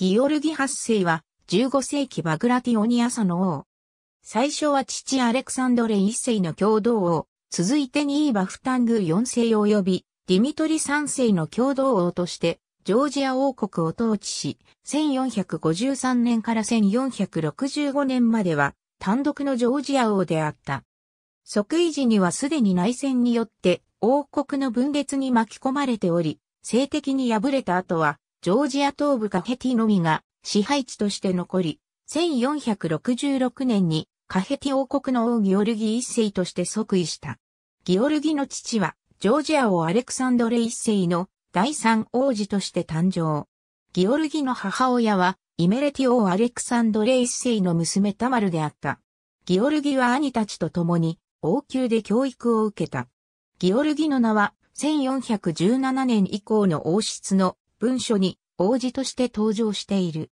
ギオルギ8世は15世紀バグラティオニアサの王。最初は父アレクサンドレ1世の共同王、続いてニーバフタング4世及びディミトリ3世の共同王としてジョージア王国を統治し、1453年から1465年までは単独のジョージア王であった。即位時にはすでに内戦によって王国の分裂に巻き込まれており、性的に敗れた後はジョージア東部カヘティのみが支配地として残り、1466年にカヘティ王国の王ギオルギ一世として即位した。ギオルギの父は、ジョージア王アレクサンドレ一世の第三王子として誕生。ギオルギの母親は、イメレティ王アレクサンドレ一世の娘タマルであった。ギオルギは兄たちと共に、王宮で教育を受けた。ギオルギの名は、1417年以降の王室の文書に王子として登場している。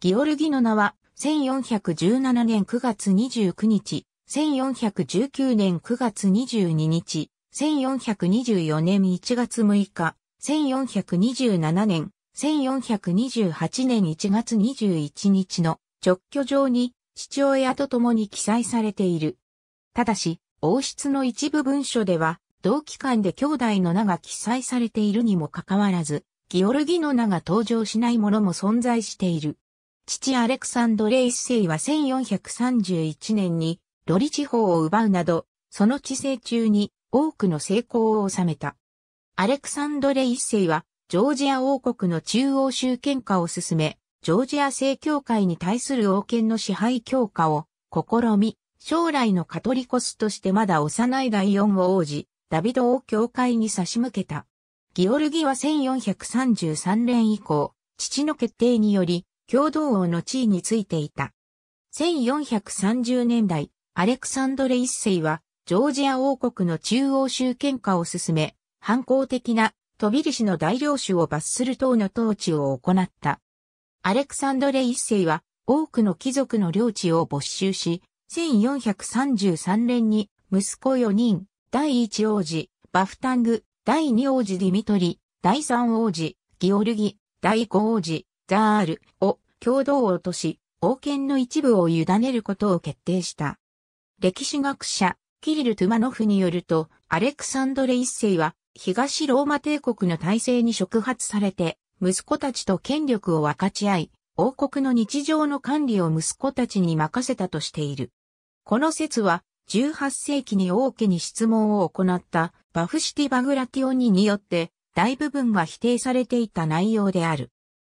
ギオルギの名は、1417年9月29日、1419年9月22日、1424年1月6日、1427年、1428年1月21日の直居上に父親と共に記載されている。ただし、王室の一部文書では、同期間で兄弟の名が記載されているにもかかわらず、ギオルギの名が登場しないものも存在している。父アレクサンドレイス世は1431年にロリ地方を奪うなど、その治世中に多くの成功を収めた。アレクサンドレイス世はジョージア王国の中央集権化を進め、ジョージア正教会に対する王権の支配強化を試み、将来のカトリコスとしてまだ幼い第四王子、ダビドを教会に差し向けた。ギオルギは1433年以降、父の決定により、共同王の地位についていた。1430年代、アレクサンドレ一世は、ジョージア王国の中央集権化を進め、反抗的なトビリシの大領主を罰する党の統治を行った。アレクサンドレ一世は、多くの貴族の領地を没収し、1433年に、息子4人、第一王子、バフタング、第2王子ディミトリ、第3王子、ギオルギ、第5王子、ザールを共同王とし、王権の一部を委ねることを決定した。歴史学者、キリル・トゥマノフによると、アレクサンドレ一世は、東ローマ帝国の体制に触発されて、息子たちと権力を分かち合い、王国の日常の管理を息子たちに任せたとしている。この説は、18世紀に王家に質問を行ったバフシティ・バグラティオニによって大部分が否定されていた内容である。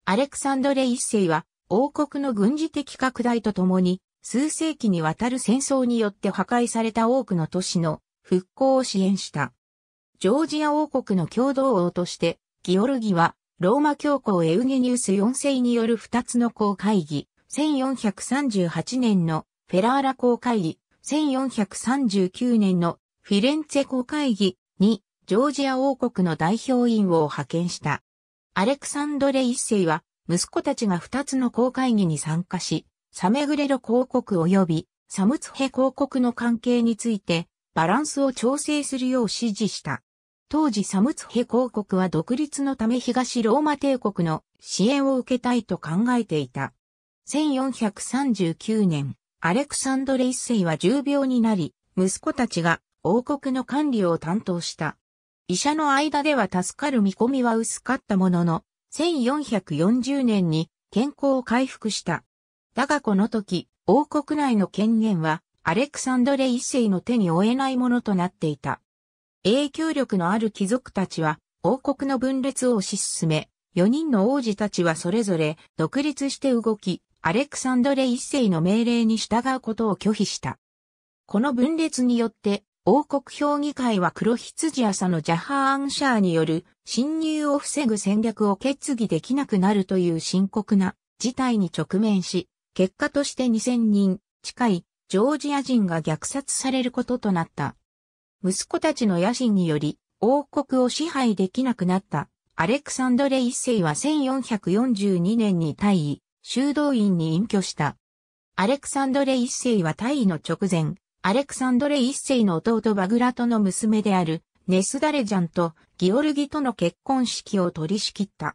アレクサンドレ一世は王国の軍事的拡大とともに数世紀にわたる戦争によって破壊された多くの都市の復興を支援した。ジョージア王国の共同王として、ギオルギはローマ教皇エウゲニウス4世による2つの公会議、1438年のフェラーラ公会議、1439年のフィレンツェ公会議、に、ジョージア王国の代表員を派遣した。アレクサンドレ一世は、息子たちが二つの公会議に参加し、サメグレロ公国及びサムツヘ公国の関係について、バランスを調整するよう指示した。当時サムツヘ公国は独立のため東ローマ帝国の支援を受けたいと考えていた。1439年、アレクサンドレ一世は重病になり、息子たちが王国の管理を担当した。医者の間では助かる見込みは薄かったものの、1440年に健康を回復した。だがこの時、王国内の権限は、アレクサンドレ一世の手に負えないものとなっていた。影響力のある貴族たちは、王国の分裂を推し進め、4人の王子たちはそれぞれ独立して動き、アレクサンドレ一世の命令に従うことを拒否した。この分裂によって王国評議会は黒羊朝のジャハーンシャーによる侵入を防ぐ戦略を決議できなくなるという深刻な事態に直面し、結果として2000人近いジョージア人が虐殺されることとなった。息子たちの野心により王国を支配できなくなったアレクサンドレ一世は1442年に退位、修道院に隠居した。アレクサンドレ一世は退位の直前、アレクサンドレ一世の弟バグラトの娘であるネスダレジャンとギオルギとの結婚式を取り仕切った。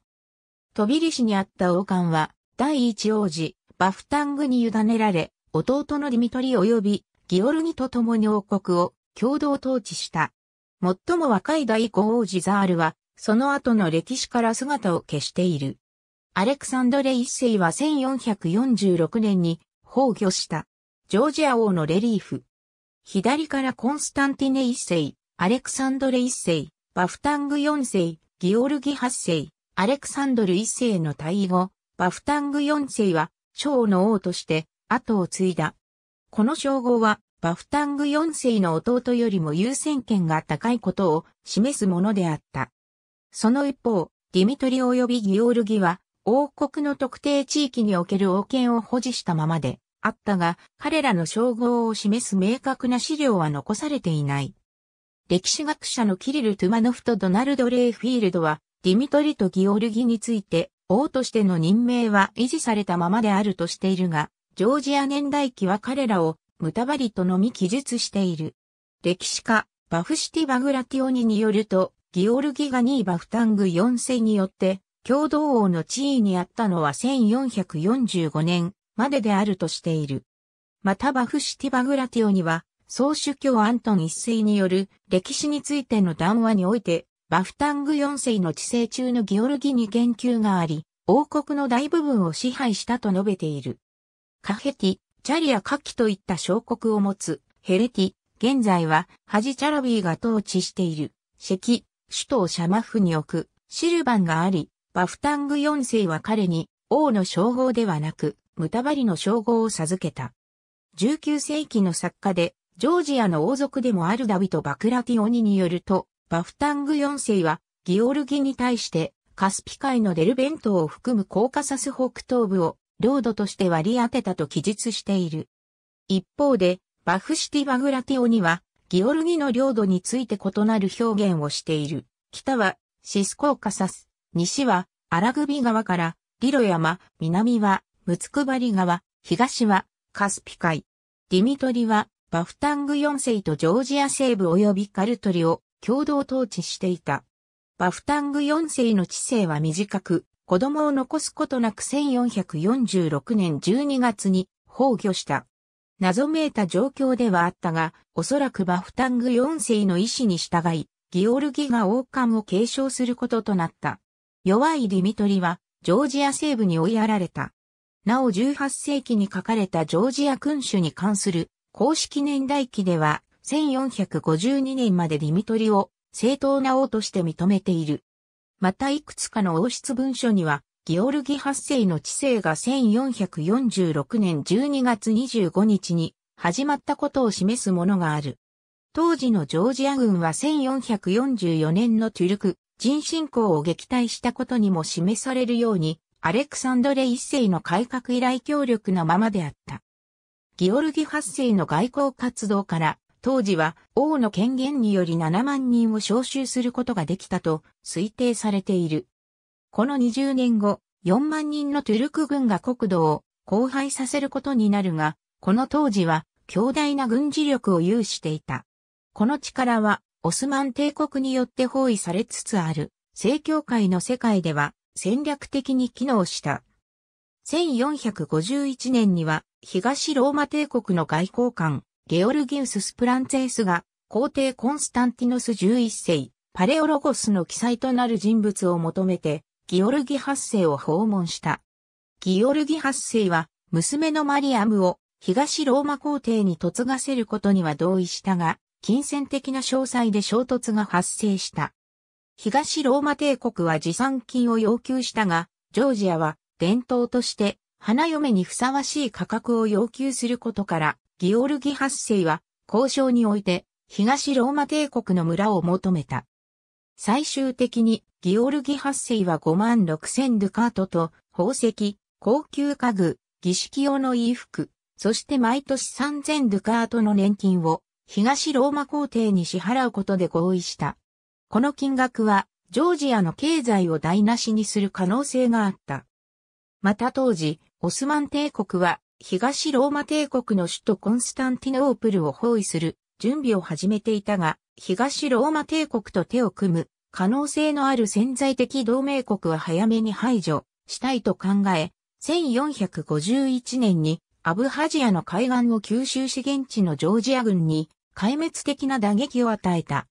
飛びリ市にあった王冠は第一王子バフタングに委ねられ、弟のディミトリ及びギオルギと共に王国を共同統治した。最も若い第五王子ザールは、その後の歴史から姿を消している。アレクサンドレ一世は1446年に崩御した。ジョージア王のレリーフ、左からコンスタンティネ一世、アレクサンドレ一世、バフタング四世、ギオルギ八世、アレクサンドル一世の対位後、バフタング四世は、長の王として、後を継いだ。この称号は、バフタング四世の弟よりも優先権が高いことを示すものであった。その一方、ディミトリ及びギオルギは、王国の特定地域における王権を保持したままで、あったが、彼らの称号を示す明確な資料は残されていない。歴史学者のキリル・トゥマノフとドナルド・レイフィールドは、ディミトリとギオルギについて、王としての任命は維持されたままであるとしているが、ジョージア年代記は彼らをムタバリとのみ記述している。歴史家、バフシティ・バグラティオニによると、ギオルギが2位バフタング4世によって、共同王の地位にあったのは1445年、までであるとしている。またバフシティバグラティオには、総主教アントン一世による歴史についての談話において、バフタング四世の治世中のギオルギに言及があり、王国の大部分を支配したと述べている。カヘティ、チャリアカキといった小国を持つ、ヘレティ、現在はハジチャラビーが統治している、シェキ、首都をシャマフに置く、シルバンがあり、バフタング四世は彼に王の称号ではなく、ムタバリの称号を授けた。19世紀の作家で、ジョージアの王族でもあるダビト・バクラティオニによると、バフタング4世は、ギオルギに対して、カスピ海のデルベントを含むコーカサス北東部を、領土として割り当てたと記述している。一方で、バフシティ・バグラティオニは、ギオルギの領土について異なる表現をしている。北は、シスコーカサス、西は、アラグビ川から、リロ山、南は、ムツクバリ川、東は、カスピ海。ディミトリは、バフタング4世とジョージア西部及びカルトリを共同統治していた。バフタング4世の治世は短く、子供を残すことなく1446年12月に崩御した。謎めいた状況ではあったが、おそらくバフタング4世の意志に従い、ギオルギが王冠を継承することとなった。弱いディミトリは、ジョージア西部に追いやられた。なお18世紀に書かれたジョージア君主に関する公式年代記では1452年までディミトリを正当な王として認めている。またいくつかの王室文書には、ギオルギ8世の治世が1446年12月25日に始まったことを示すものがある。当時のジョージア軍は1444年のトゥルク人侵攻を撃退したことにも示されるように、アレクサンドレ一世の改革以来強力なままであった。ギオルギ八世の外交活動から、当時は王の権限により7万人を招集することができたと推定されている。この20年後、4万人のトゥルク軍が国土を荒廃させることになるが、この当時は強大な軍事力を有していた。この力はオスマン帝国によって包囲されつつある、正教会の世界では戦略的に機能した。1451年には東ローマ帝国の外交官、ゲオルギウス・スプランツェースが皇帝コンスタンティノス11世、パレオロゴスの記載となる人物を求めて、ギオルギ八世を訪問した。ギオルギ八世は、娘のマリアムを東ローマ皇帝に嫁がせることには同意したが、金銭的な詳細で衝突が発生した。東ローマ帝国は持参金を要求したが、ジョージアは伝統として花嫁にふさわしい価格を要求することから、ギオルギ発世は交渉において東ローマ帝国の村を求めた。最終的にギオルギ発世は5万6千ドカートと宝石、高級家具、儀式用の衣服、そして毎年3千ドカートの年金を東ローマ皇帝に支払うことで合意した。この金額は、ジョージアの経済を台無しにする可能性があった。また当時、オスマン帝国は、東ローマ帝国の首都コンスタンティノープルを包囲する準備を始めていたが、東ローマ帝国と手を組む可能性のある潜在的同盟国は早めに排除したいと考え、1451年にアブハジアの海岸を吸収し現地のジョージア軍に壊滅的な打撃を与えた。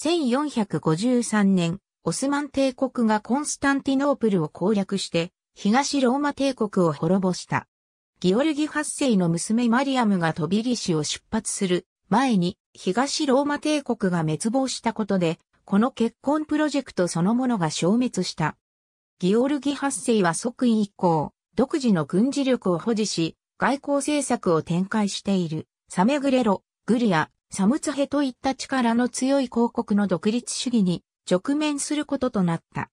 1453年、オスマン帝国がコンスタンティノープルを攻略して、東ローマ帝国を滅ぼした。ギオルギ8世の娘マリアムがトビリシを出発する前に、東ローマ帝国が滅亡したことで、この結婚プロジェクトそのものが消滅した。ギオルギ8世は即位以降、独自の軍事力を保持し、外交政策を展開している、サメグレロ、グリア、サムツヘといった力の強い広告の独立主義に直面することとなった。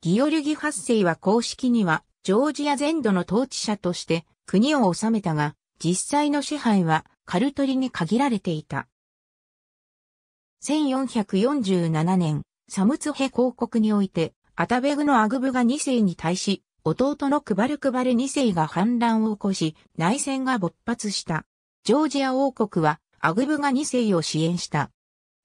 ギオルギ発世は公式にはジョージア全土の統治者として国を治めたが、実際の支配はカルトリに限られていた。1447年、サムツヘ広告において、アタベグのアグブが2世に対し、弟のクバルクバル2世が反乱を起こし、内戦が勃発した。ジョージア王国はアグブガ2世を支援した。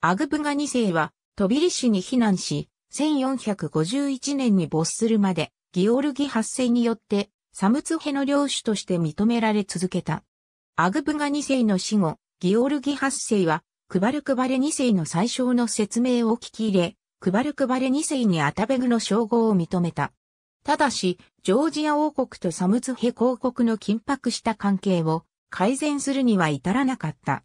アグブガ2世は、トビリシに避難し、1451年に没するまで、ギオルギ発生によって、サムツヘの領主として認められ続けた。アグブガ2世の死後、ギオルギ発生は、クバルクバレ2世の最小の説明を聞き入れ、クバルクバレ2世にアタベグの称号を認めた。ただし、ジョージア王国とサムツヘ公国の緊迫した関係を改善するには至らなかった。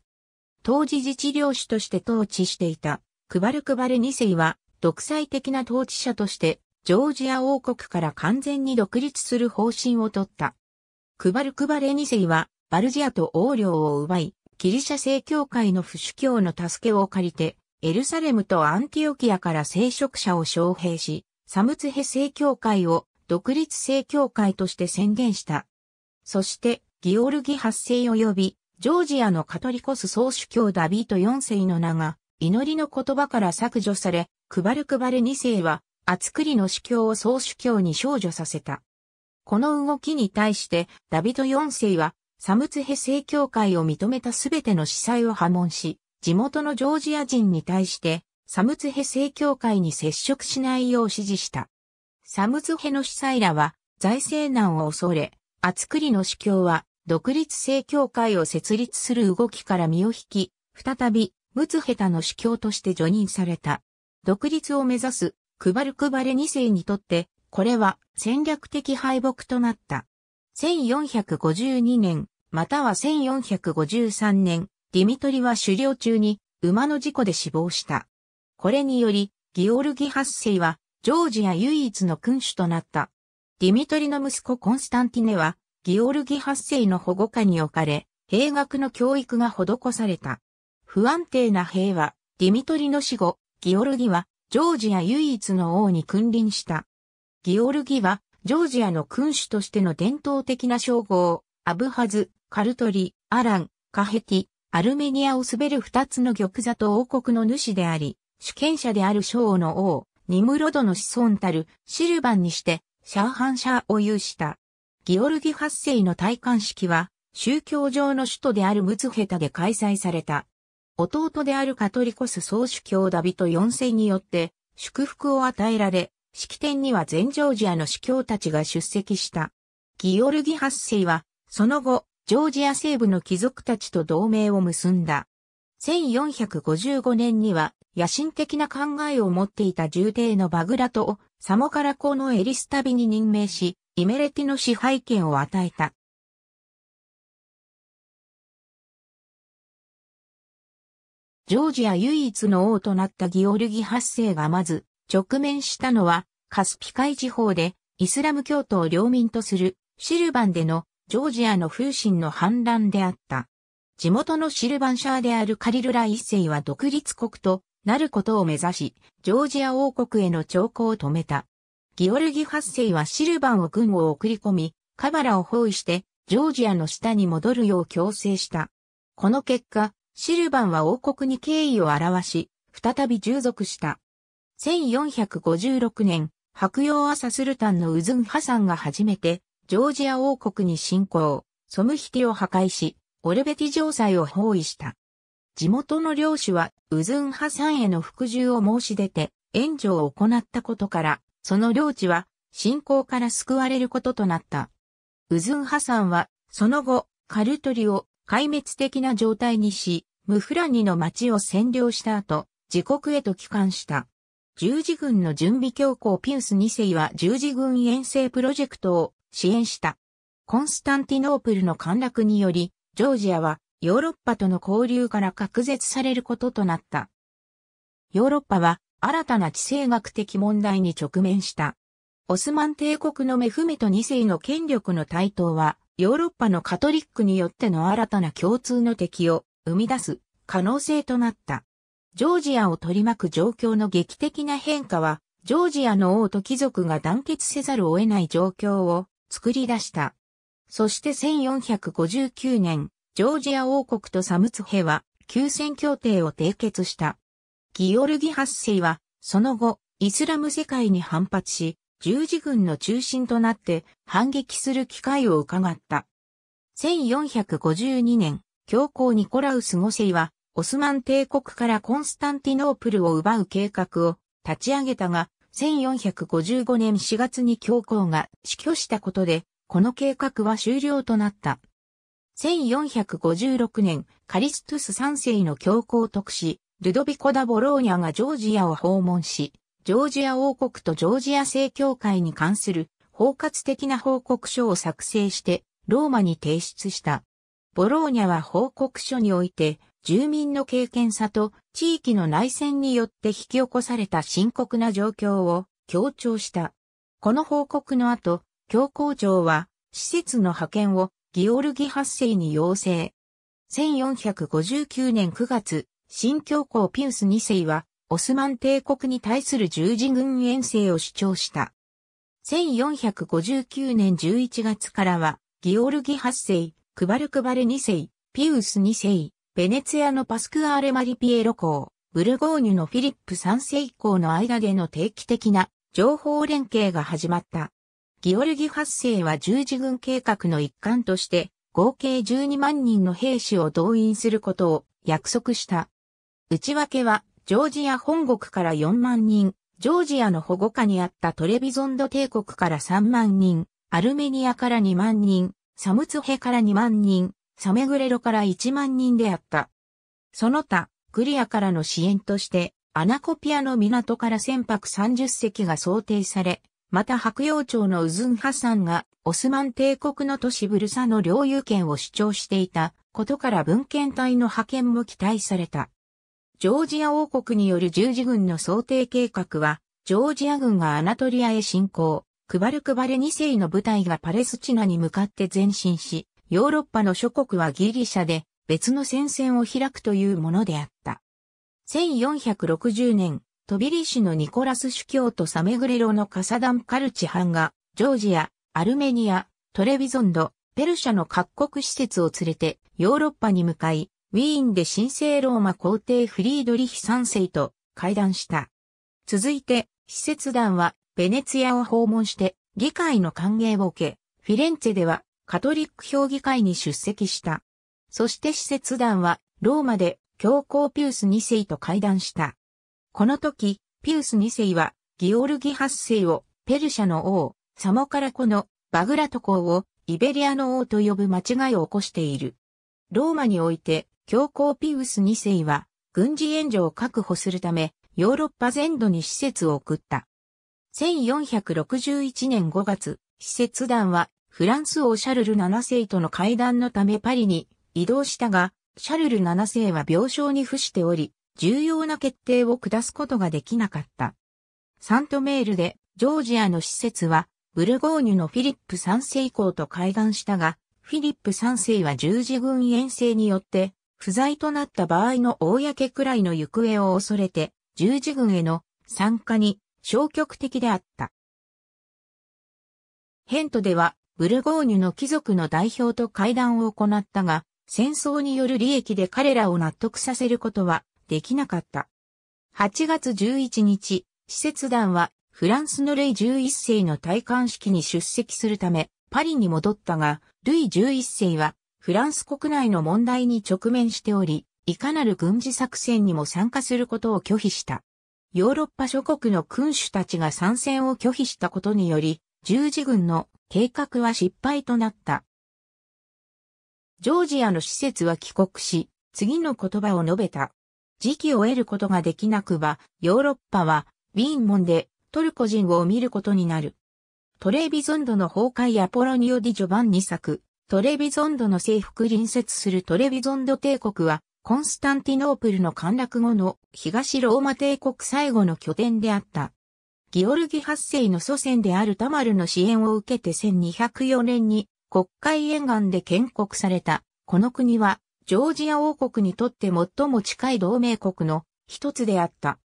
当時自治領主として統治していた、クバルクバル二世は、独裁的な統治者として、ジョージア王国から完全に独立する方針をとった。クバルクバレ二世は、バルジアと王領を奪い、ギリシャ正教会の不主教の助けを借りて、エルサレムとアンティオキアから聖職者を招聘し、サムツヘ正教会を独立正教会として宣言した。そして、ギオルギ8世及びジョージアのカトリコス総主教ダビート4世の名が、祈りの言葉から削除され、クバルクバル2世は、アツクリの主教を総主教に少女させた。この動きに対して、ダビト4世は、サムツヘ聖教会を認めたすべての司祭を破門し、地元のジョージア人に対して、サムツヘ聖教会に接触しないよう指示した。サムツヘの司祭らは、財政難を恐れ、アツクリの主教は、独立正教会を設立する動きから身を引き、再び、ムツヘタの司教として除任された。独立を目指す、クバルクバレ2世にとって、これは戦略的敗北となった。1452年、または1453年、ディミトリは狩猟中に馬の事故で死亡した。これにより、ギオルギ8世は、ジョージア唯一の君主となった。ディミトリの息子コンスタンティネは、ギオルギ発世の保護下に置かれ、兵学の教育が施された。不安定な兵は、ディミトリの死後、ギオルギは、ジョージア唯一の王に君臨した。ギオルギは、ジョージアの君主としての伝統的な称号、アブハズ、カルトリ、アラン、カヘティ、アルメニアを滑る二つの玉座と王国の主であり、主権者である将の王、ニムロドの子孫たるシルバンにして、シャーハンシャーを有した。ギオルギ8世の戴冠式は、宗教上の首都であるムツヘタで開催された。弟であるカトリコス総主教ダビト4世によって、祝福を与えられ、式典には全ジョージアの司教たちが出席した。ギオルギ8世は、その後、ジョージア西部の貴族たちと同盟を結んだ。1455年には、野心的な考えを持っていた重帝のバグラトをサモカラコのエリスタビに任命し、イメレティの支配権を与えた。ジョージア唯一の王となったギオルギ8世がまず直面したのはカスピ海地方でイスラム教徒を領民とするシルバンでのジョージアの風神の反乱であった。地元のシルバンシャーであるカリルラ一世は独立国となることを目指し、ジョージア王国への徴候を止めた。ギオルギ8世はシルバンを軍を送り込み、カバラを包囲して、ジョージアの下に戻るよう強制した。この結果、シルバンは王国に敬意を表し、再び従属した。1456年、白洋アサスルタンのウズンハサンが初めて、ジョージア王国に侵攻、ソムヒティを破壊し、オルベティ城塞を包囲した。地元の領主は、ウズンハサンへの服従を申し出て、援助を行ったことから、その領地は侵攻から救われることとなった。ウズンハサンは、その後、カルトリを壊滅的な状態にし、ムフラニの町を占領した後、自国へと帰還した。十字軍の準備強行ピウス2世は十字軍遠征プロジェクトを支援した。コンスタンティノープルの陥落により、ジョージアはヨーロッパとの交流から隔絶されることとなった。ヨーロッパは新たな地政学的問題に直面した。オスマン帝国のメフメト2世の権力の台頭は、ヨーロッパのカトリックによっての新たな共通の敵を生み出す可能性となった。ジョージアを取り巻く状況の劇的な変化は、ジョージアの王と貴族が団結せざるを得ない状況を作り出した。そして1459年、ジョージア王国とサムツヘは休戦協定を締結した。ギオルギ8世は、その後、イスラム世界に反発し、十字軍の中心となって反撃する機会を伺った。1452年、教皇ニコラウス5世は、オスマン帝国からコンスタンティノープルを奪う計画を立ち上げたが、1455年4月に教皇が死去したことで、この計画は終了となった。1456年、カリストゥス3世の教皇特使、ルドビコ・ダ・ボローニャがジョージアを訪問し、ジョージア王国とジョージア正教会に関する包括的な報告書を作成して、ローマに提出した。ボローニャは報告書において、住民の経験さと地域の内戦によって引き起こされた深刻な状況を強調した。この報告の後、教皇庁は施設の派遣をギオルギ発生に要請。1459年9月、新教皇ピウス2世は、オスマン帝国に対する十字軍遠征を主張した。1459年11月からは、ギオルギ8世、クバルクバル2世、ピウス2世、ベネツィアのパスクアーレ・マリピエロ公、ブルゴーニュのフィリップ3世以降の間での定期的な情報連携が始まった。ギオルギ8世は十字軍計画の一環として、合計12万人の兵士を動員することを約束した。内訳は、ジョージア本国から4万人、ジョージアの保護下にあったトレビゾンド帝国から3万人、アルメニアから2万人、サムツヘから2万人、サメグレロから1万人であった。その他、クリアからの支援として、アナコピアの港から船舶30隻が想定され、また白洋町のウズンハサンが、オスマン帝国の都市ブルサの領有権を主張していたことから文献隊の派遣も期待された。ジョージア王国による十字軍の想定計画は、ジョージア軍がアナトリアへ侵攻、クバルクバレ2世の部隊がパレスチナに向かって前進し、ヨーロッパの諸国はギリシャで別の戦線を開くというものであった。1460年、トビリシのニコラス主教とサメグレロのカサダン・カルチハンが、ジョージア、アルメニア、トレビゾンド、ペルシャの各国施設を連れてヨーロッパに向かい、ウィーンで神聖ローマ皇帝フリードリヒ3世と会談した。続いて、施設団はベネツィアを訪問して議会の歓迎を受け、フィレンツェではカトリック評議会に出席した。そして施設団はローマで教皇ピウス2世と会談した。この時、ピウス2世はギオルギ8世をペルシャの王、サモカラコのバグラト公をイベリアの王と呼ぶ間違いを起こしている。ローマにおいて教皇ピウス2世は、軍事援助を確保するため、ヨーロッパ全土に施設を送った。1461年5月、施設団は、フランス王シャルル7世との会談のためパリに移動したが、シャルル7世は病床に付しており、重要な決定を下すことができなかった。サントメールで、ジョージアの施設は、ブルゴーニュのフィリップ3世以降と会談したが、フィリップ3世は十字軍遠征によって不在となった場合の公くらいの行方を恐れて、十字軍への参加に消極的であった。ヘントでは、ブルゴーニュの貴族の代表と会談を行ったが、戦争による利益で彼らを納得させることはできなかった。8月11日、施設団はフランスのルイ11世の戴冠式に出席するためパリに戻ったが、ルイ11世はフランス国内の問題に直面しており、いかなる軍事作戦にも参加することを拒否した。ヨーロッパ諸国の君主たちが参戦を拒否したことにより、十字軍の計画は失敗となった。ジョージアの施設は帰国し、次の言葉を述べた。時期を得ることができなくば、ヨーロッパは、ウィーン門でトルコ人を見ることになる。トレービゾンドの崩壊やポロニオ・ディ・ジョバン2作、トレビゾンドの征服隣接するトレビゾンド帝国は、コンスタンティノープルの陥落後の東ローマ帝国最後の拠点であった。ギオルギ8世の祖先であるタマルの支援を受けて1204年に国会沿岸で建国された。この国は、ジョージア王国にとって最も近い同盟国の一つであった。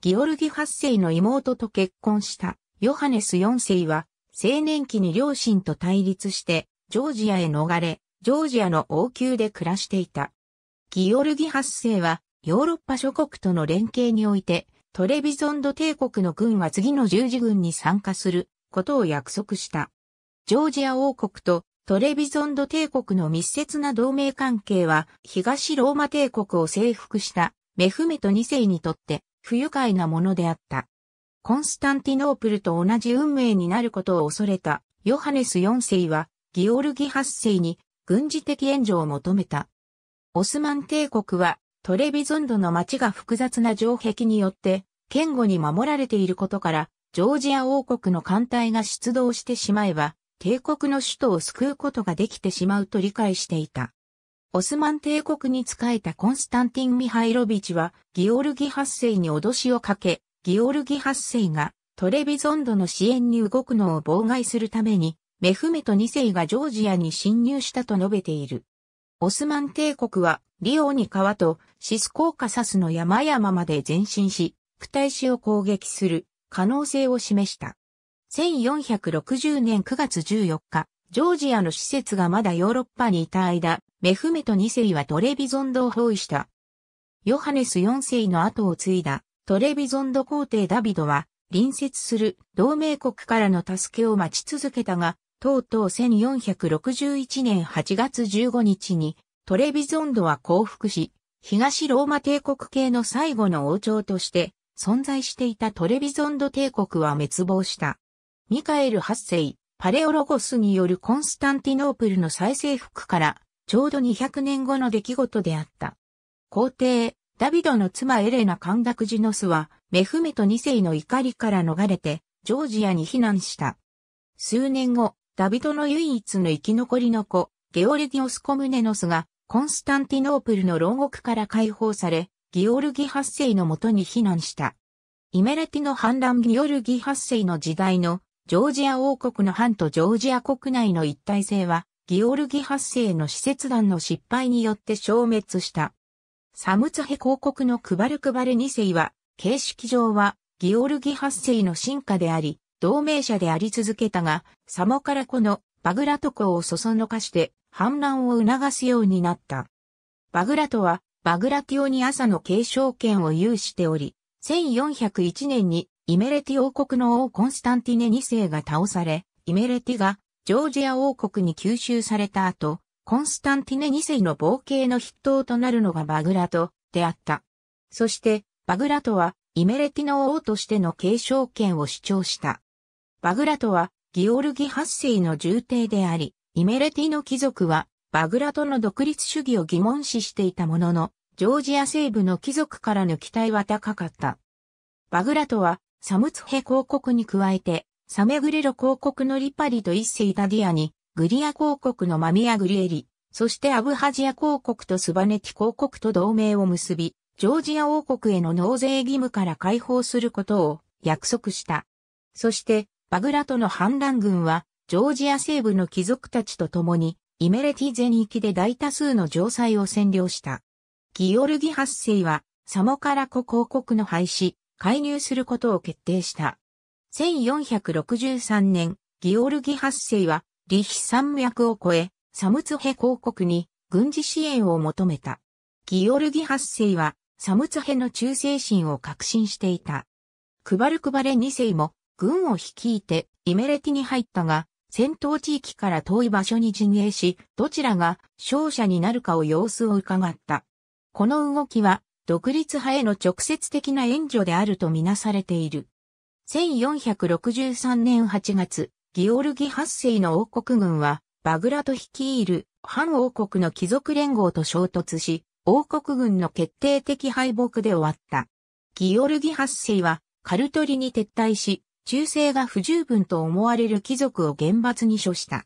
ギオルギ8世の妹と結婚したヨハネス4世は青年期に両親と対立して、ジョージアへ逃れ、ジョージアの王宮で暮らしていた。ギオルギ発世は、ヨーロッパ諸国との連携において、トレビゾンド帝国の軍は次の十字軍に参加することを約束した。ジョージア王国とトレビゾンド帝国の密接な同盟関係は東ローマ帝国を征服したメフメト2世にとって不愉快なものであった。コンスタンティノープルと同じ運命になることを恐れたヨハネス4世はギオルギ8世に軍事的援助を求めた。オスマン帝国はトレビゾンドの町が複雑な城壁によって堅固に守られていることからジョージア王国の艦隊が出動してしまえば帝国の首都を救うことができてしまうと理解していた。オスマン帝国に仕えたコンスタンティン・ミハイロビチはギオルギ8世に脅しをかけ、ギオルギ8世がトレビゾンドの支援に動くのを妨害するために、メフメト2世がジョージアに侵入したと述べている。オスマン帝国は、リオに川とシスコーカサスの山々まで前進し、タイ死を攻撃する可能性を示した。1460年9月14日、ジョージアの施設がまだヨーロッパにいた間、メフメト2世はトレビゾンドを包囲した。ヨハネス4世の後を継いだトレビゾンド皇帝ダビドは、隣接する同盟国からの助けを待ち続けたが、とうとう1461年8月15日に、トレビゾンドは降伏し、東ローマ帝国系の最後の王朝として、存在していたトレビゾンド帝国は滅亡した。ミカエル8世、パレオロゴスによるコンスタンティノープルの再征服から、ちょうど200年後の出来事であった。皇帝、ダビドの妻エレナ・カンダクジノスは、メフメト2世の怒りから逃れて、ジョージアに避難した。数年後、ダビドの唯一の生き残りの子、ゲオルギオス・コムネノスが、コンスタンティノープルの牢獄から解放され、ギオルギ8世のもとに避難した。イメレティの反乱ギオルギ8世の時代の、ジョージア王国の藩とジョージア国内の一体性は、ギオルギ8世の使節団の失敗によって消滅した。サムツヘ公国のクバルクバル2世は、形式上は、ギオルギ発世の進化であり、同盟者であり続けたが、サモからこのバグラト公をそそのかして反乱を促すようになった。バグラトは、バグラティオに朝の継承権を有しており、1401年にイメレティ王国の王コンスタンティネ2世が倒され、イメレティがジョージア王国に吸収された後、コンスタンティネ2世の冒険の筆頭となるのがバグラトであった。そして、バグラトは、イメレティの王としての継承権を主張した。バグラトは、ギオルギ8世の重帝であり、イメレティの貴族は、バグラトの独立主義を疑問視していたものの、ジョージア西部の貴族からの期待は高かった。バグラトは、サムツヘ公国に加えて、サメグレロ公国のリパリと一世イタディアにグリア公国のマミア・グリエリ、そしてアブハジア公国とスバネティ公国と同盟を結び、ジョージア王国への納税義務から解放することを約束した。そして、バグラトの反乱軍は、ジョージア西部の貴族たちと共に、イメレティ全域で大多数の城塞を占領した。ギオルギ発世は、サモカラコ公国の廃止、介入することを決定した。1463年、ギオルギ8世は、李飛山脈を越え、サムツヘ公国に軍事支援を求めた。ギオルギ8世は、サムツヘの忠誠心を確信していた。クバルクバレ2世も、軍を率いて、イメレティに入ったが、戦闘地域から遠い場所に陣営し、どちらが勝者になるかを様子を伺った。この動きは、独立派への直接的な援助であるとみなされている。1463年8月、ギオルギ8世の王国軍は、バグラト率いる反王国の貴族連合と衝突し、王国軍の決定的敗北で終わった。ギオルギ8世は、カルトリに撤退し、忠誠が不十分と思われる貴族を厳罰に処した。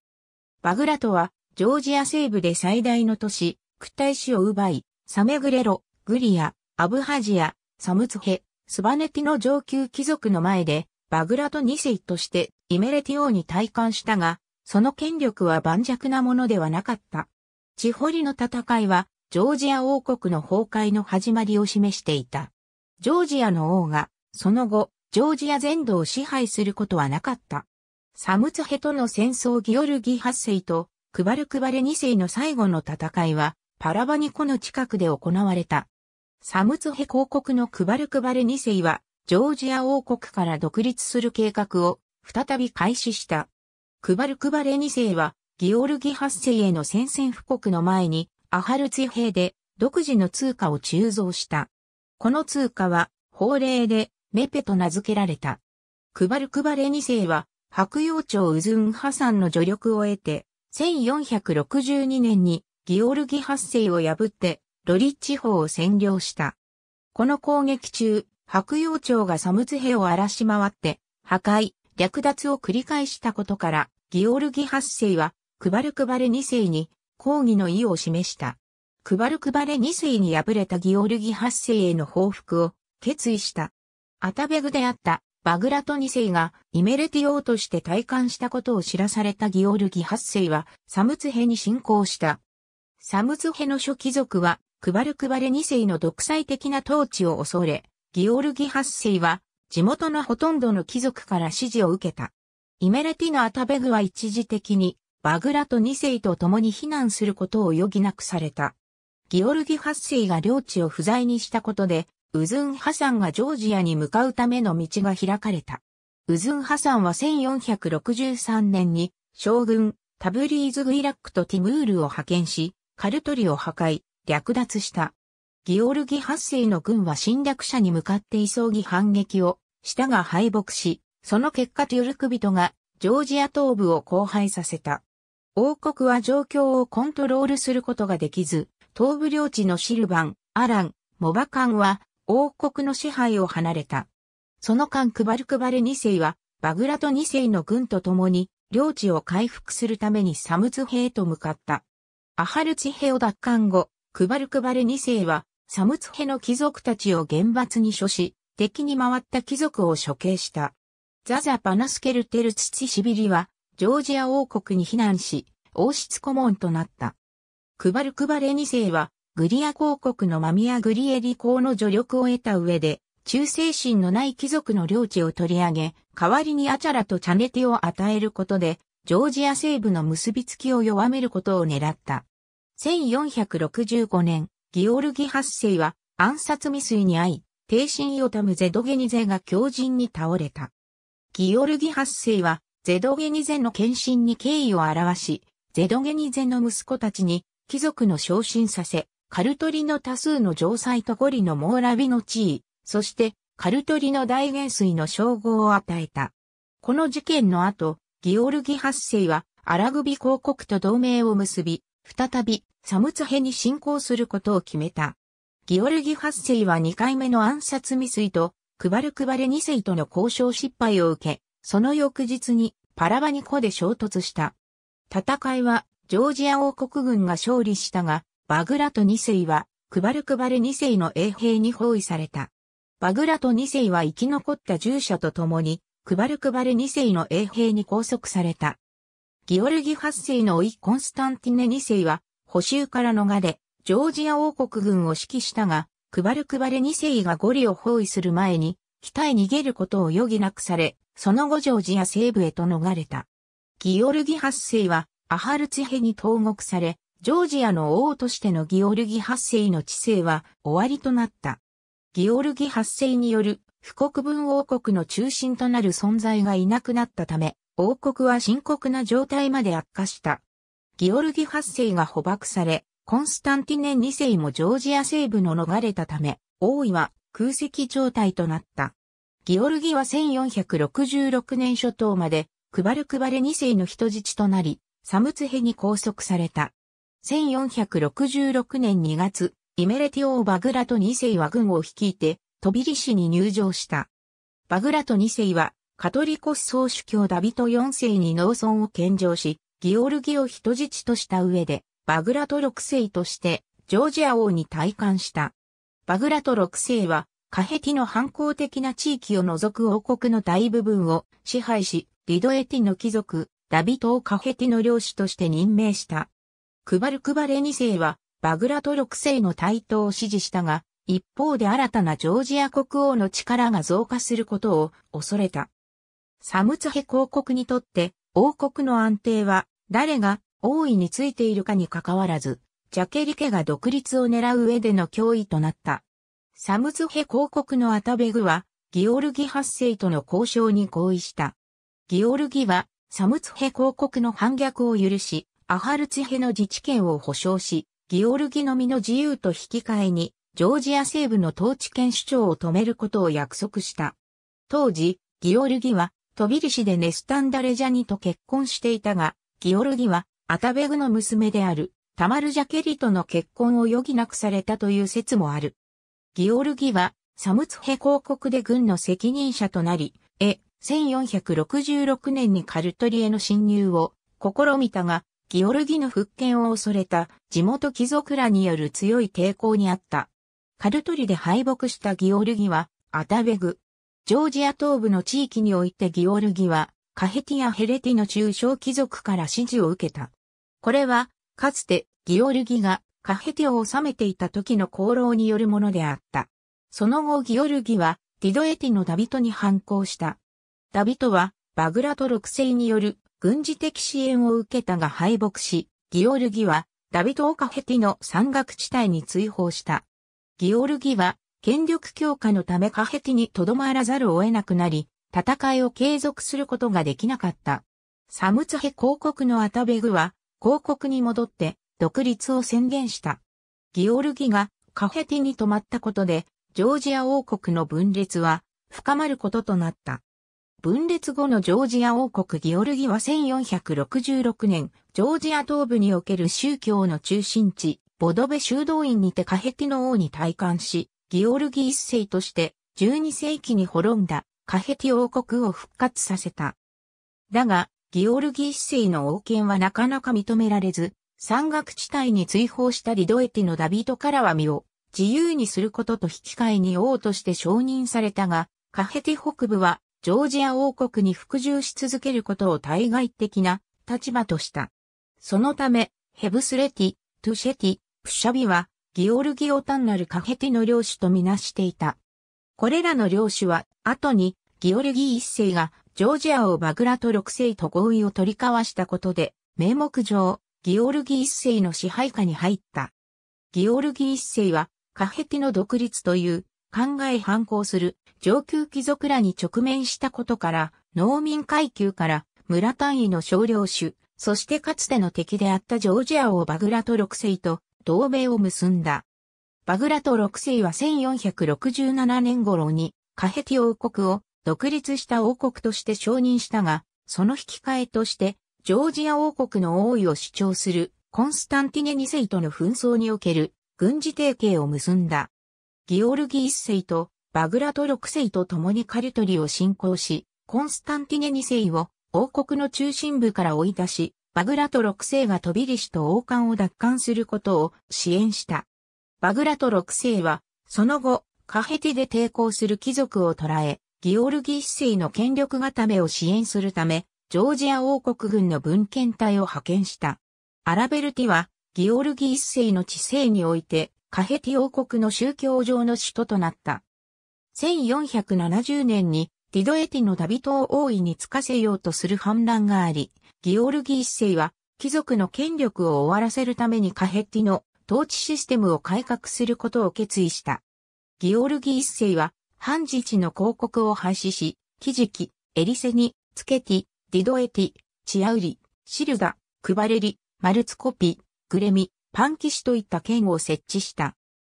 バグラトは、ジョージア西部で最大の都市、クタイ市を奪い、サメグレロ、グリア、アブハジア、サムツヘ、スバネティの上級貴族の前でバグラト2世としてイメレティ王に退官したが、その権力は盤石なものではなかった。地掘りの戦いは、ジョージア王国の崩壊の始まりを示していた。ジョージアの王が、その後、ジョージア全土を支配することはなかった。サムツヘとの戦争ギオルギ8世と、クバルクバレ2世の最後の戦いは、パラバニコの近くで行われた。サムツヘ公国のクバルクバレ2世は、ジョージア王国から独立する計画を再び開始した。クバルクバレ2世は、ギオルギ8世への宣戦布告の前に、アハルツィ兵で独自の通貨を鋳造した。この通貨は、法令で、メペと名付けられた。クバルクバレ2世は、白洋町ウズンハサンの助力を得て、1462年にギオルギ8世を破って、ロリ地方を占領した。この攻撃中、白洋町がサムツヘを荒らし回って、破壊、略奪を繰り返したことから、ギオルギ8世は、クバルクバレ2世に、抗議の意を示した。クバルクバレ2世に敗れたギオルギ8世への報復を、決意した。アタベグであった、バグラト2世が、イメレティ王として体感したことを知らされたギオルギ8世は、サムツヘに侵攻した。サムツヘの諸貴族は、クバルクバレ2世の独裁的な統治を恐れ、ギオルギ8世は、地元のほとんどの貴族から支持を受けた。イメレティのアタベグは一時的に、バグラと2世と共に避難することを余儀なくされた。ギオルギ8世が領地を不在にしたことで、ウズン・ハサンがジョージアに向かうための道が開かれた。ウズン・ハサンは1463年に、将軍、タブリーズ・グイラックとティムールを派遣し、カルトリを破壊、略奪した。ギオルギ8世の軍は侵略者に向かって急ぎ反撃をしたが敗北し、その結果トゥルク人がジョージア東部を荒廃させた。王国は状況をコントロールすることができず、東部領地のシルバン、アラン、モバカンは王国の支配を離れた。その間クバルクバル2世はバグラト2世の軍と共に領地を回復するためにサムズ兵へと向かった。アハルチヘを奪還後、クバルクバル2世はサムツヘの貴族たちを厳罰に処し、敵に回った貴族を処刑した。ザザ・パナスケルテルツチシビリは、ジョージア王国に避難し、王室顧問となった。クバルクバレ二世は、グリア公国のマミア・グリエリ公の助力を得た上で、忠誠心のない貴族の領地を取り上げ、代わりにアチャラとチャネテを与えることで、ジョージア西部の結びつきを弱めることを狙った。1465年、ギオルギ8世は暗殺未遂に遭い、帝神ヨタムゼドゲニゼが狂人に倒れた。ギオルギ8世はゼドゲニゼの献身に敬意を表し、ゼドゲニゼの息子たちに貴族の昇進させ、カルトリの多数の城塞とゴリの網羅ラビの地位、そしてカルトリの大元帥の称号を与えた。この事件の後、ギオルギ8世はアラグビ公国と同盟を結び、再びサムツヘに侵攻することを決めた。ギオルギ8世は2回目の暗殺未遂と、クバルクバレ2世との交渉失敗を受け、その翌日にパラバニコで衝突した。戦いはジョージア王国軍が勝利したが、バグラト2世はクバルクバレ2世の衛兵に包囲された。バグラト2世は生き残った従者と共に、クバルクバレ2世の衛兵に拘束された。ギオルギ8世の甥コンスタンティネ2世は、補修から逃れ、ジョージア王国軍を指揮したが、クバルクバレ2世がゴリを包囲する前に、北へ逃げることを余儀なくされ、その後ジョージア西部へと逃れた。ギオルギ8世は、アハルツヘに投獄され、ジョージアの王としてのギオルギ8世の治世は終わりとなった。ギオルギ8世による、不国分王国の中心となる存在がいなくなったため、王国は深刻な状態まで悪化した。ギオルギ8世が捕獲され、コンスタンティネン2世もジョージア西部の逃れたため、王位は空席状態となった。ギオルギは1466年初頭まで、クバルクバレ2世の人質となり、サムツヘに拘束された。1466年2月、イメレティオー・バグラト2世は軍を率いて、トビリ市に入城した。バグラト2世はカトリコス総主教ダビト4世に農村を献上し、ギオルギを人質とした上で、バグラト6世として、ジョージア王に退官した。バグラト6世は、カヘティの反抗的な地域を除く王国の大部分を支配し、リドエティの貴族、ダビトをカヘティの領主として任命した。クバルクバレ2世は、バグラト6世の台頭を支持したが、一方で新たなジョージア国王の力が増加することを恐れた。サムツヘ公国にとって王国の安定は誰が王位についているかにかかわらず、ジャケリ家が独立を狙う上での脅威となった。サムツヘ公国のアタベグはギオルギ8世との交渉に合意した。ギオルギはサムツヘ公国の反逆を許し、アハルツヘの自治権を保障し、ギオルギの身の自由と引き換えに、ジョージア西部の統治権主張を止めることを約束した。当時、ギオルギは飛びシでネスタンダレジャニと結婚していたが、ギオルギは、アタベグの娘である、タマルジャケリとの結婚を余儀なくされたという説もある。ギオルギは、サムツヘ公国で軍の責任者となり、え、1466年にカルトリへの侵入を試みたが、ギオルギの復権を恐れた地元貴族らによる強い抵抗にあった。カルトリで敗北したギオルギは、アタベグ、ジョージア東部の地域においてギオルギは、カヘティア・ヘレティの中小貴族から支持を受けた。これは、かつてギオルギがカヘティを治めていた時の功労によるものであった。その後ギオルギはディドエティのダビトに反抗した。ダビトはバグラト6世による軍事的支援を受けたが敗北し、ギオルギはダビトをカヘティの山岳地帯に追放した。ギオルギは権力強化のためカヘティにとどまらざるを得なくなり、戦いを継続することができなかった。サムツヘ公国のアタベグは、公国に戻って独立を宣言した。ギオルギがカヘティに泊まったことで、ジョージア王国の分裂は深まることとなった。分裂後のジョージア王国ギオルギは1466年、ジョージア東部における宗教の中心地、ボドベ修道院にてカヘティの王に退官し、ギオルギ一世として12世紀に滅んだカヘティ王国を復活させた。だが、ギオルギ一世の王権はなかなか認められず、山岳地帯に追放したリドエティのダビートからは身を自由にすることと引き換えに王として承認されたが、カヘティ北部はジョージア王国に服従し続けることを対外的な立場とした。そのため、ヘブスレティ、トゥシェティ、プシャビはギオルギオ単なるカヘティの領主とみなしていた。これらの領主は、後にギオルギ一世がジョージアをバグラと六世と合意を取り交わしたことで、名目上、ギオルギ一世の支配下に入った。ギオルギ一世は、カヘティの独立という考え反抗する上級貴族らに直面したことから、農民階級から村単位の少領主、そしてかつての敵であったジョージア王バグラと六世と同盟を結んだ。バグラト6世は1467年頃にカヘティ王国を独立した王国として承認したが、その引き換えとしてジョージア王国の王位を主張するコンスタンティネ2世との紛争における軍事提携を結んだ。ギオルギ1世とバグラト6世と共にカリトリを侵攻し、コンスタンティネ2世を王国の中心部から追い出し、バグラト6世がトビリシと王冠を奪還することを支援した。バグラト6世は、その後、カヘティで抵抗する貴族を捕らえ、ギオルギ一世の権力固めを支援するため、ジョージア王国軍の文献隊を派遣した。アラベルティは、ギオルギ一世の治世において、カヘティ王国の宗教上の首都となった。1470年に、ディドエティの旅ビを王位につかせようとする反乱があり、ギオルギー一世は、貴族の権力を終わらせるためにカヘッティの統治システムを改革することを決意した。ギオルギー一世は、反自治の広告を廃止し、キジキ、エリセニ、ツケティ、ディドエティ、チアウリ、シルダ、クバレリ、マルツコピ、グレミ、パンキシといった県を設置した。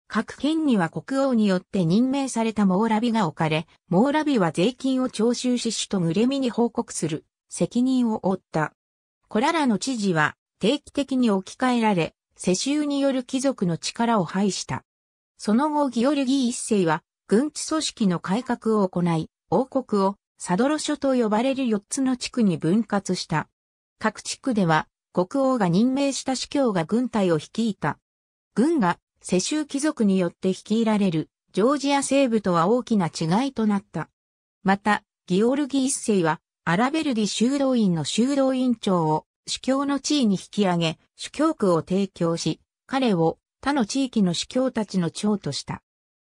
各県には国王によって任命されたモーラビが置かれ、モーラビは税金を徴収し首都グレミに報告する責任を負った。これらの知事は定期的に置き換えられ、世襲による貴族の力を排した。その後ギオルギー一世は軍地組織の改革を行い、王国をサドロ諸と呼ばれる4つの地区に分割した。各地区では国王が任命した司教が軍隊を率いた。軍が世襲貴族によって率いられるジョージア西部とは大きな違いとなった。また、ギオルギー一世はアラベルディ修道院の修道院長を主教の地位に引き上げ、主教区を提供し、彼を他の地域の主教たちの長とした。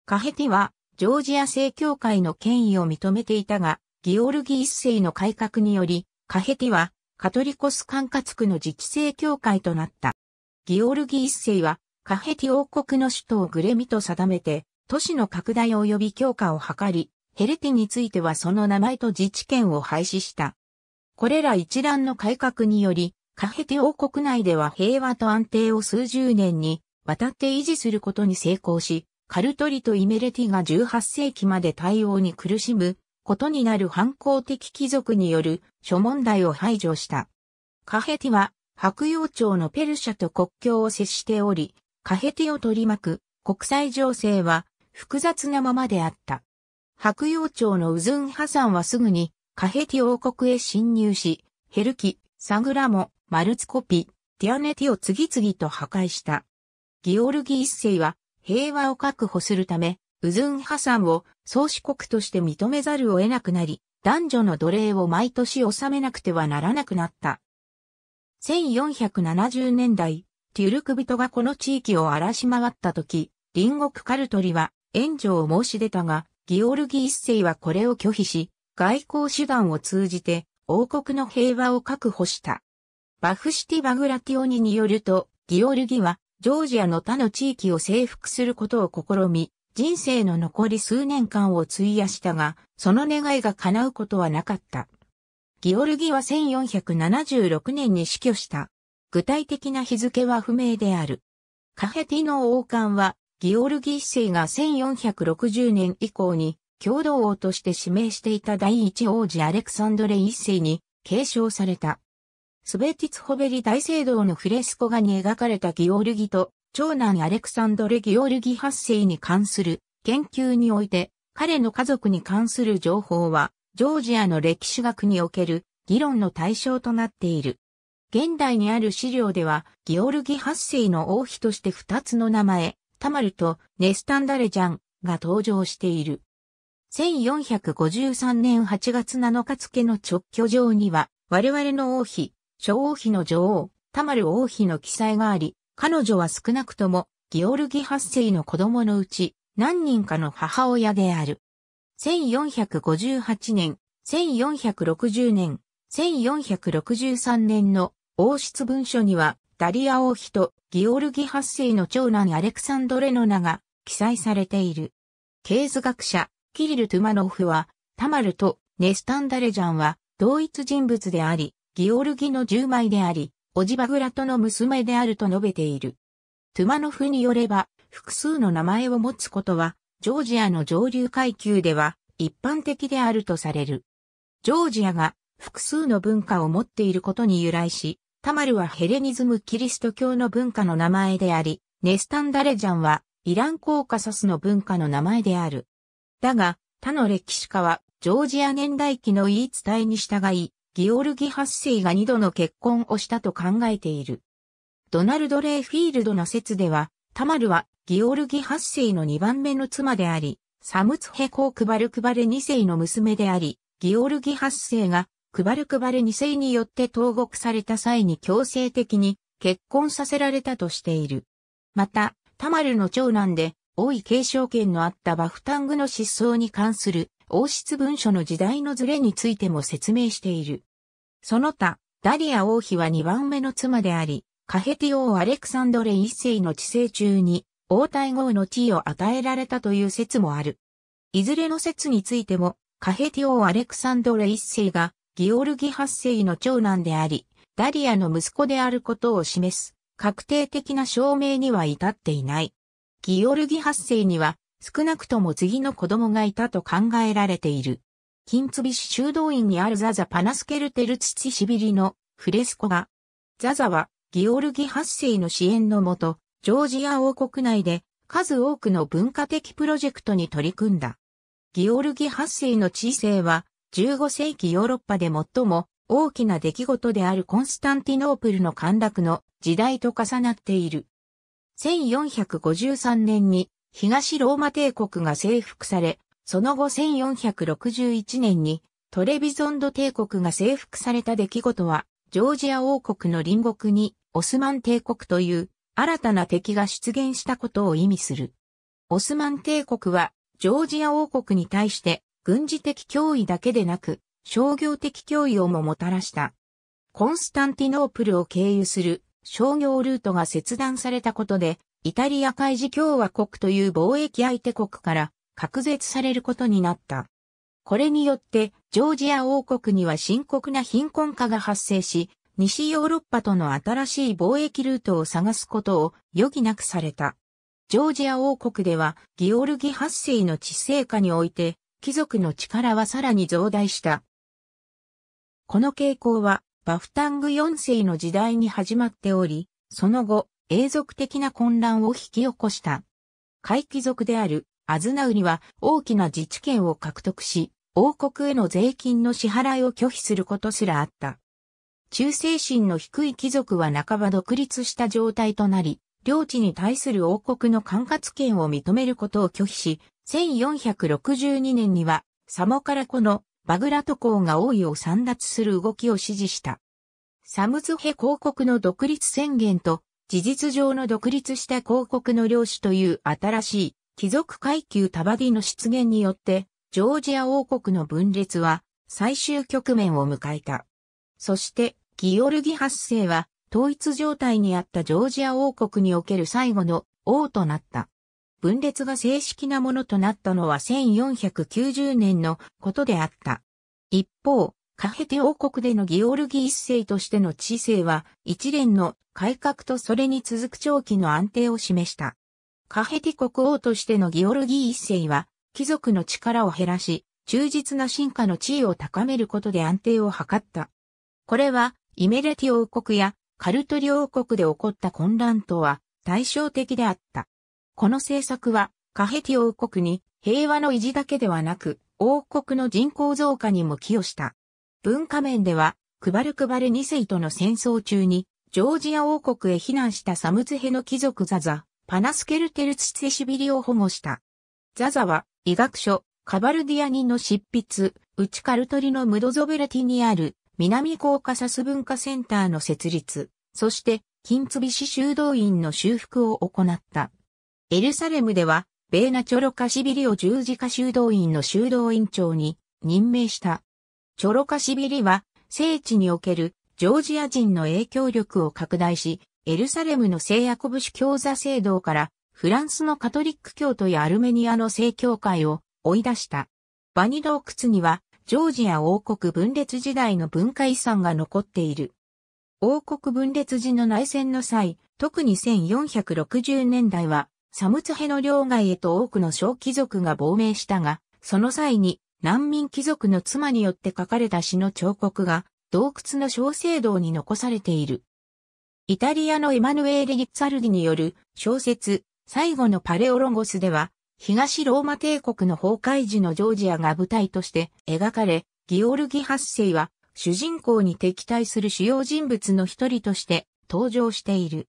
カヘティは、ジョージア正教会の権威を認めていたが、ギオルギ一世の改革により、カヘティは、カトリコス管轄区の自治正教会となった。ギオルギ一世は、カヘティ王国の首都をグレミと定めて、都市の拡大及び強化を図り、ヘレティについてはその名前と自治権を廃止した。これら一覧の改革により、カヘテ王国内では平和と安定を数十年にわたって維持することに成功し、カルトリとイメレティが18世紀まで対応に苦しむことになる反抗的貴族による諸問題を排除した。カヘティは白洋町のペルシャと国境を接しており、カヘティを取り巻く国際情勢は複雑なままであった。白洋町のウズンハサンはすぐにカヘティ王国へ侵入し、ヘルキ、サグラモ、マルツコピ、ティアネティを次々と破壊した。ギオルギ一世は平和を確保するため、ウズンハサンを創始国として認めざるを得なくなり、男女の奴隷を毎年納めなくてはならなくなった。1470年代、テュルク人がこの地域を荒らし回った時、隣国カルトリは援助を申し出たが、ギオルギ一世はこれを拒否し、外交手段を通じて王国の平和を確保した。バフシティ・バグラティオニによると、ギオルギはジョージアの他の地域を征服することを試み、人生の残り数年間を費やしたが、その願いが叶うことはなかった。ギオルギは1476年に死去した。具体的な日付は不明である。カヘティの王冠はギオルギ一世が1460年以降に共同王として指名していた第一王子アレクサンドレ一世に継承された。スベティツホベリ大聖堂のフレスコ画に描かれたギオルギと長男アレクサンドレ・ギオルギ八世に関する研究において彼の家族に関する情報はジョージアの歴史学における議論の対象となっている。現代にある資料ではギオルギ八世の王妃として2つの名前、タマルとネスタンダレジャンが登場している。1453年8月7日付の直居上には、我々の王妃、諸王妃の女王、タマル王妃の記載があり、彼女は少なくとも、ギオルギ八世の子供のうち、何人かの母親である。1458年、1460年、1463年の王室文書には、ダリア王妃とギオルギ発世の長男アレクサンドレノナが記載されている。経図学者、キリル・トゥマノフは、タマルとネスタンダレジャンは同一人物であり、ギオルギの十枚であり、オジバグラトの娘であると述べている。トゥマノフによれば、複数の名前を持つことは、ジョージアの上流階級では一般的であるとされる。ジョージアが複数の文化を持っていることに由来し、タマルはヘレニズム・キリスト教の文化の名前であり、ネスタンダレジャンはイラン・コーカサスの文化の名前である。だが、他の歴史家は、ジョージア年代記の言い伝えに従い、ギオルギ8世が二度の結婚をしたと考えている。ドナルド・レイフィールドの説では、タマルはギオルギ8世の二番目の妻であり、サムツヘコークバルクバレ2世の娘であり、ギオルギ8世がクバルクバル2世によって投獄された際に強制的に結婚させられたとしている。また、タマルの長男で、王位継承権のあったバフタングの失踪に関する王室文書の時代のズレについても説明している。その他、ダリア王妃は2番目の妻であり、カヘティ王アレクサンドレ一世の治世中に王太后の地位を与えられたという説もある。いずれの説についても、カヘティ王アレクサンドレ一世がギオルギ発世の長男であり、ダリアの息子であることを示す、確定的な証明には至っていない。ギオルギ発世には、少なくとも次の子供がいたと考えられている。金つび市修道院にあるザザパナスケルテルツチシビリのフレスコが、ザザはギオルギ発世の支援のもと、ジョージア王国内で数多くの文化的プロジェクトに取り組んだ。ギオルギ発世の知性は15世紀ヨーロッパで最も大きな出来事であるコンスタンティノープルの陥落の時代と重なっている。1453年に東ローマ帝国が征服され、その後1461年にトレビゾンド帝国が征服された出来事は、ジョージア王国の隣国にオスマン帝国という新たな敵が出現したことを意味する。オスマン帝国はジョージア王国に対して軍事的脅威だけでなく、商業的脅威をももたらした。コンスタンティノープルを経由する商業ルートが切断されたことで、イタリア海事共和国という貿易相手国から隔絶されることになった。これによって、ジョージア王国には深刻な貧困化が発生し、西ヨーロッパとの新しい貿易ルートを探すことを余儀なくされた。ジョージア王国では、ギオルギ8世の治世下において、貴族の力はさらに増大した。この傾向は、バフタング4世の時代に始まっており、その後、永続的な混乱を引き起こした。海貴族であるアズナウリは大きな自治権を獲得し、王国への税金の支払いを拒否することすらあった。忠誠心の低い貴族は半ば独立した状態となり、領地に対する王国の管轄権を認めることを拒否し、1462年には、サモカラコのバグラト公が王位を散奪する動きを支持した。サムズヘ公国の独立宣言と、事実上の独立した公国の領主という新しい貴族階級タバディの出現によって、ジョージア王国の分裂は最終局面を迎えた。そして、ギオルギ8世は統一状態にあったジョージア王国における最後の王となった。分裂が正式なものとなったのは1490年のことであった。一方、カヘテ王国でのギオルギ一世としての知性は一連の改革とそれに続く長期の安定を示した。カヘテ国王としてのギオルギ一世は貴族の力を減らし、忠実な進化の地位を高めることで安定を図った。これはイメレティ王国やカルトリ王国で起こった混乱とは対照的であった。この政策は、カヘティ王国に平和の維持だけではなく、王国の人口増加にも寄与した。文化面では、クバルクバル2世との戦争中に、ジョージア王国へ避難したサムズヘの貴族ザザ、パナスケルテルツツシビリを保護した。ザザは、医学書、カバルディアニの執筆、ウチカルトリのムドゾベラティにある、南コーカサス文化センターの設立、そして、金継び刺修道院の修復を行った。エルサレムでは、ベーナチョロカシビリを十字架修道院の修道院長に任命した。チョロカシビリは、聖地におけるジョージア人の影響力を拡大し、エルサレムの聖ヤコブ主教座聖堂からフランスのカトリック教徒やアルメニアの聖教会を追い出した。バニ洞窟にはジョージア王国分裂時代の文化遺産が残っている。王国分裂時の内戦の際、特に1460年代はサムツヘの領外へと多くの小貴族が亡命したが、その際に難民貴族の妻によって書かれた詩の彫刻が洞窟の小聖堂に残されている。イタリアのエマヌエーレ・リッツァルディによる小説最後のパレオロゴスでは東ローマ帝国の崩壊時のジョージアが舞台として描かれ、ギオルギ発世は主人公に敵対する主要人物の一人として登場している。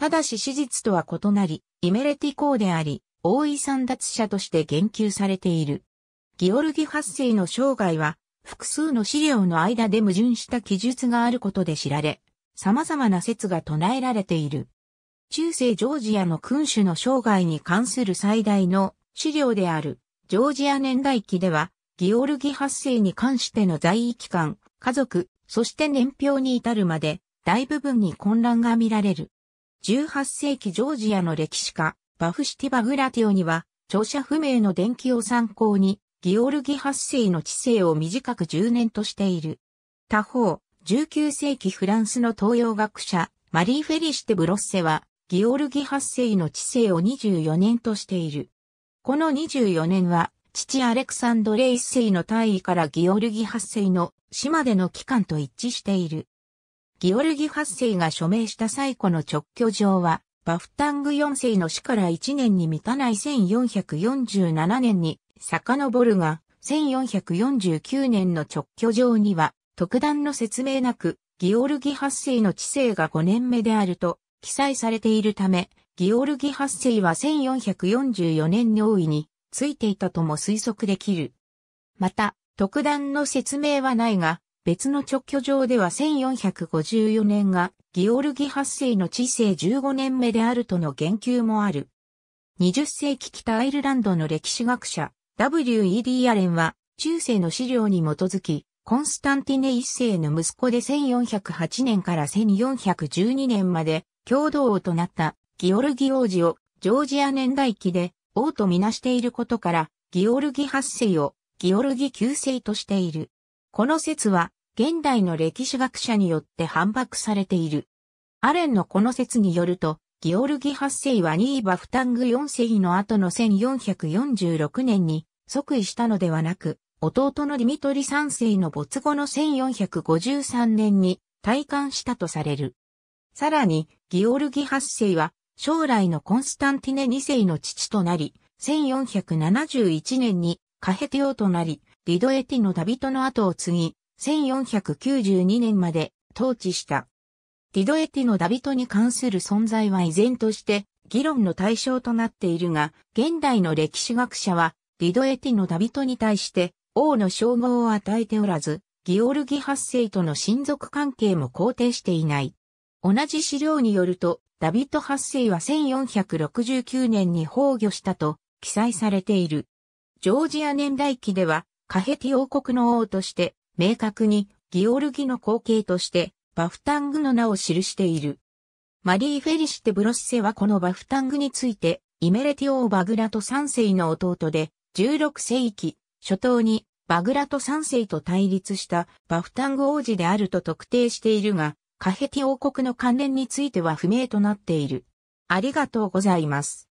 ただし史実とは異なり、イメレティ公であり、大井三奪者として言及されている。ギオルギ発世の生涯は、複数の資料の間で矛盾した記述があることで知られ、様々な説が唱えられている。中世ジョージアの君主の生涯に関する最大の資料である、ジョージア年代記では、ギオルギ発世に関しての在位期間、家族、そして年表に至るまで、大部分に混乱が見られる。18世紀ジョージアの歴史家、バフシティバグラティオには、著者不明の伝記を参考に、ギオルギ8世の知性を短く10年としている。他方、19世紀フランスの東洋学者、マリー・フェリシテ・ブロッセは、ギオルギ8世の知性を24年としている。この24年は、父アレクサンドレ1世の大位からギオルギ8世の島での期間と一致している。ギオルギ8世が署名した最古の直居状は、バフタング4世の死から1年に満たない1447年に遡るが、1449年の直居状には、特段の説明なく、ギオルギ8世の知性が5年目であると記載されているため、ギオルギ8世は1444年に大いについていたとも推測できる。また、特段の説明はないが、別の直居上では1454年がギオルギ八世の治世15年目であるとの言及もある。20世紀北アイルランドの歴史学者 W.E.D. アレンは中世の資料に基づきコンスタンティネ一世の息子で1408年から1412年まで共同王となったギオルギ王子をジョージア年代記で王とみなしていることからギオルギ八世をギオルギ旧世としている。この説は、現代の歴史学者によって反駁されている。アレンのこの説によると、ギオルギ8世はニーバ・フタング4世の後の1446年に即位したのではなく、弟のディミトリ3世の没後の1453年に退官したとされる。さらに、ギオルギ8世は将来のコンスタンティネ2世の父となり、1471年にカヘテオとなり、リドエティのダビトの後を継ぎ、1492年まで統治した。リドエティのダビトに関する存在は依然として議論の対象となっているが、現代の歴史学者はリドエティのダビトに対して王の称号を与えておらず、ギオルギ発世との親族関係も肯定していない。同じ資料によると、ダビト発世は1469年に崩御したと記載されている。ジョージア年代記では、カヘティ王国の王として、明確にギオルギの後継として、バフタングの名を記している。マリー・フェリシテ・ブロッセはこのバフタングについて、イメレティ王バグラト3世の弟で、16世紀、初頭にバグラト3世と対立したバフタング王子であると特定しているが、カヘティ王国の関連については不明となっている。ありがとうございます。